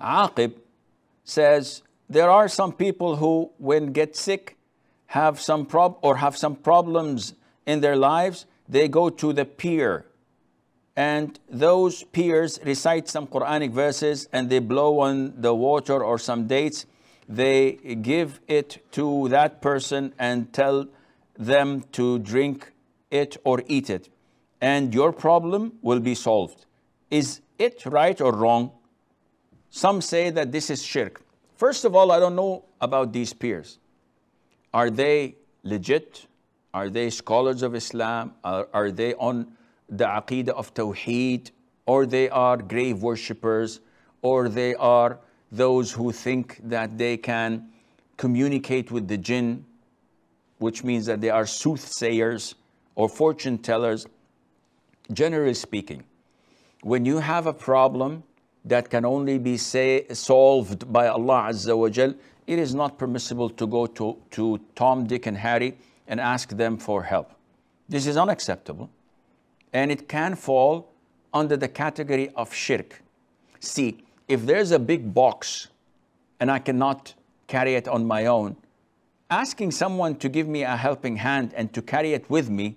Aqib says there are some people who, when get sick, have some prob or have some problems in their lives, they go to the peer. And those peers recite some Quranic verses and they blow on the water or some dates. They give it to that person and tell them to drink it or eat it. And your problem will be solved. Is it right or wrong? Some say that this is shirk. First of all, I don't know about these peers. Are they legit? Are they scholars of Islam? Are, are they on the aqidah of Tawheed? Or they are grave worshippers? Or they are those who think that they can communicate with the jinn, which means that they are soothsayers or fortune tellers. Generally speaking, when you have a problem that can only be say, solved by Allah Azza wa Jal, it is not permissible to go to, to Tom, Dick, and Harry and ask them for help. This is unacceptable, and it can fall under the category of shirk. See, if there's a big box and I cannot carry it on my own, asking someone to give me a helping hand and to carry it with me,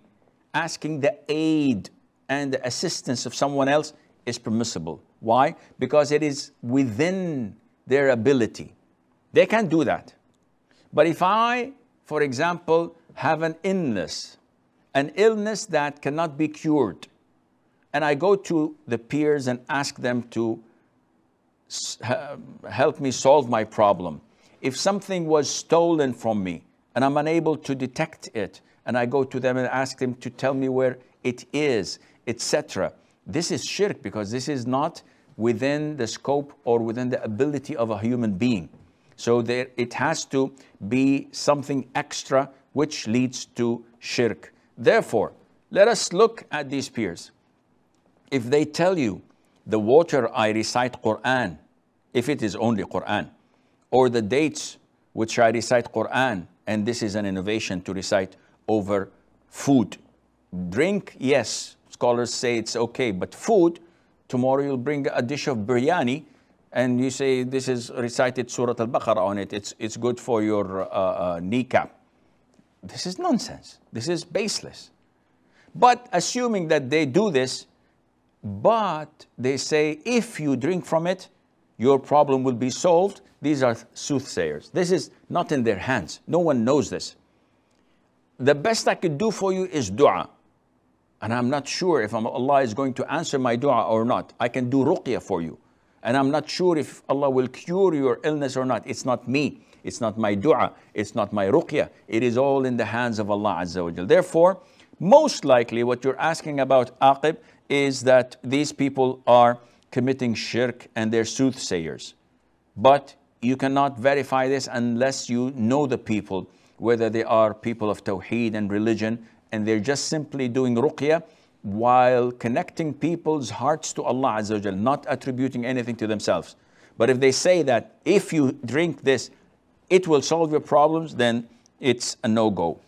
asking the aid and the assistance of someone else is permissible. Why? Because it is within their ability. They can do that. But if I, for example, have an illness, an illness that cannot be cured, and I go to the peers and ask them to help me solve my problem. If something was stolen from me and I'm unable to detect it, and I go to them and ask them to tell me where it is, etc., this is shirk because this is not within the scope or within the ability of a human being. So there, it has to be something extra which leads to shirk. Therefore, let us look at these peers. If they tell you the water I recite Quran, if it is only Quran, or the dates which I recite Quran, and this is an innovation to recite over food. Drink, yes, Scholars say it's okay, but food, tomorrow you'll bring a dish of biryani and you say this is recited Surah Al-Baqarah on it, it's, it's good for your uh, uh, kneecap. This is nonsense. This is baseless. But assuming that they do this, but they say if you drink from it, your problem will be solved. These are soothsayers. This is not in their hands. No one knows this. The best I could do for you is dua and I'm not sure if Allah is going to answer my dua or not. I can do ruqya for you. And I'm not sure if Allah will cure your illness or not. It's not me. It's not my dua. It's not my ruqya. It is all in the hands of Allah Azza wa Jal. Therefore, most likely what you're asking about Aqib is that these people are committing shirk and they're soothsayers. But you cannot verify this unless you know the people, whether they are people of tawheed and religion and they're just simply doing ruqya while connecting people's hearts to Allah Azza wa Jal, not attributing anything to themselves. But if they say that if you drink this, it will solve your problems, then it's a no-go.